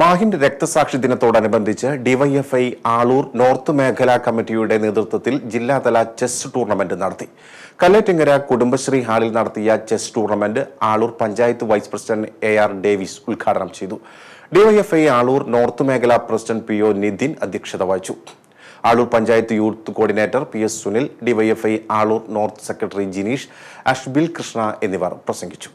മാഹിന്റെ രക്തസാക്ഷി ദിനത്തോടനുബന്ധിച്ച് DYFI Aloor north മേഖലാ കമ്മിറ്റിയുടെ നേതൃത്വത്തിൽ ജില്ലാതല ചെസ് ടൂർണമെന്റ് നടത്തി കല്ലേറ്റിങ്ങര കുടുംബശ്രീ ഹാളിൽ നടത്തിയ chess tournament Aloor panchayat vice president A R Davis ഉദ്ഘാടനം ചെയ്തു ഡിവൈഎഫ്ഐ ആളൂർ നോർത്ത് മേഖലാ പ്രസിഡന്റ് പി ഒ നിതിൻ അധ്യക്ഷത വഹിച്ചു Aloor panchayat youth coordinator P S Sunil DYFI Aloor north secretary Jineesh Ashbil Krishna എന്നിവർ പ്രസംഗിച്ചു